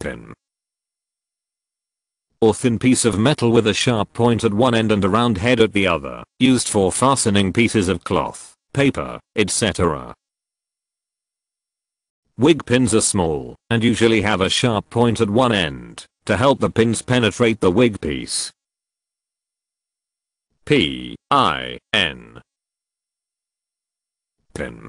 Pin. Or thin piece of metal with a sharp point at one end and a round head at the other, used for fastening pieces of cloth, paper, etc. Wig pins are small, and usually have a sharp point at one end, to help the pins penetrate the wig piece. P-I-N Pin